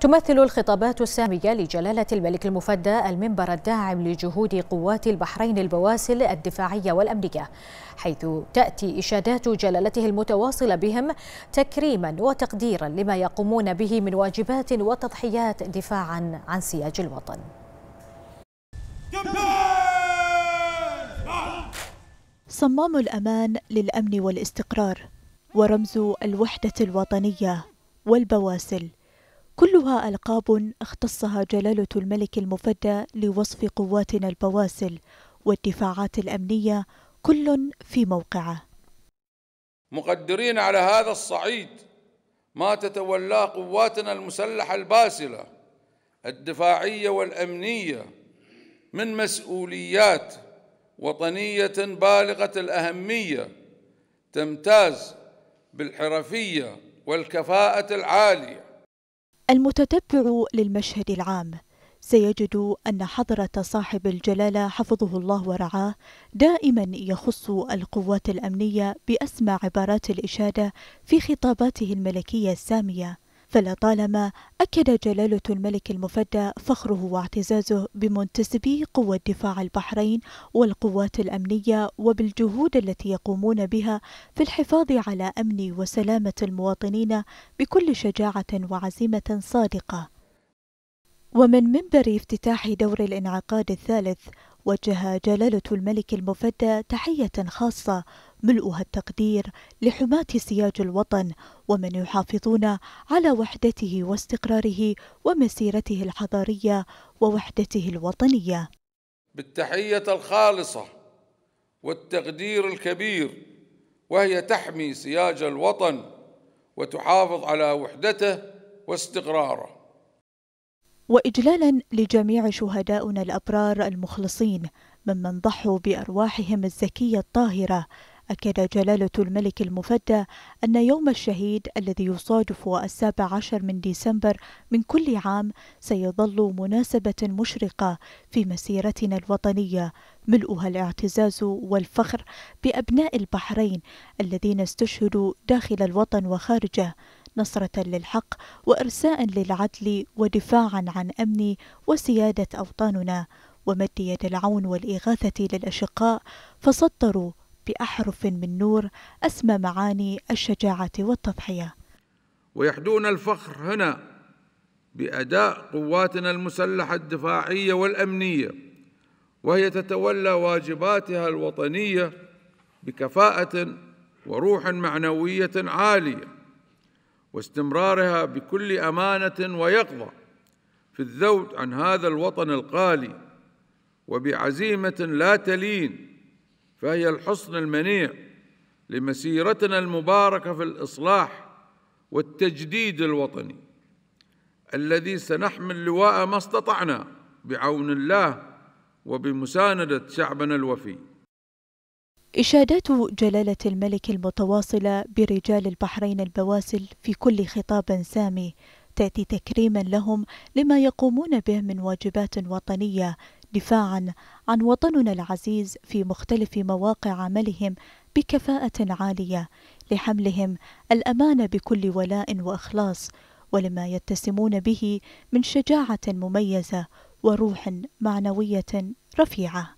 تمثل الخطابات السامية لجلالة الملك المفدى المنبر الداعم لجهود قوات البحرين البواسل الدفاعية والأمنية حيث تأتي إشادات جلالته المتواصلة بهم تكريما وتقديرا لما يقومون به من واجبات وتضحيات دفاعا عن سياج الوطن صمام الأمان للأمن والاستقرار ورمز الوحدة الوطنية والبواسل كلها ألقاب اختصها جلالة الملك المفدى لوصف قواتنا البواسل والدفاعات الأمنية كل في موقعه مقدرين على هذا الصعيد ما تتولاه قواتنا المسلحة الباسلة الدفاعية والأمنية من مسؤوليات وطنية بالغة الأهمية تمتاز بالحرفية والكفاءة العالية المتتبع للمشهد العام سيجد أن حضرة صاحب الجلالة حفظه الله ورعاه دائما يخص القوات الأمنية بأسمى عبارات الإشادة في خطاباته الملكية السامية فلطالما أكد جلالة الملك المفدى فخره واعتزازه بمنتسبي قوة دفاع البحرين والقوات الأمنية وبالجهود التي يقومون بها في الحفاظ على أمن وسلامة المواطنين بكل شجاعة وعزيمة صادقة ومن منبر افتتاح دور الانعقاد الثالث وجه جلالة الملك المفدى تحية خاصة ملؤها التقدير لحماة سياج الوطن ومن يحافظون على وحدته واستقراره ومسيرته الحضارية ووحدته الوطنية. بالتحية الخالصة والتقدير الكبير وهي تحمي سياج الوطن وتحافظ على وحدته واستقراره. وإجلالا لجميع شهداؤنا الأبرار المخلصين ممن ضحوا بأرواحهم الزكية الطاهرة أكد جلالة الملك المفدى أن يوم الشهيد الذي يصادف السابع عشر من ديسمبر من كل عام سيظل مناسبة مشرقة في مسيرتنا الوطنية ملؤها الاعتزاز والفخر بأبناء البحرين الذين استشهدوا داخل الوطن وخارجه نصرة للحق وإرساء للعدل ودفاعا عن أمن وسيادة أوطاننا ومد يد العون والإغاثة للأشقاء فسطروا بأحرف من نور أسمى معاني الشجاعة والتضحية ويحدون الفخر هنا بأداء قواتنا المسلحة الدفاعية والأمنية وهي تتولى واجباتها الوطنية بكفاءة وروح معنوية عالية واستمرارها بكل أمانة ويقظة في الذود عن هذا الوطن القالي وبعزيمة لا تلين فهي الحصن المنيع لمسيرتنا المباركة في الإصلاح والتجديد الوطني الذي سنحمل لواء ما استطعنا بعون الله وبمساندة شعبنا الوفي إشادات جلالة الملك المتواصلة برجال البحرين البواسل في كل خطاب سامي تأتي تكريما لهم لما يقومون به من واجبات وطنية دفاعا عن وطننا العزيز في مختلف مواقع عملهم بكفاءة عالية لحملهم الأمانة بكل ولاء وإخلاص ولما يتسمون به من شجاعة مميزة وروح معنوية رفيعة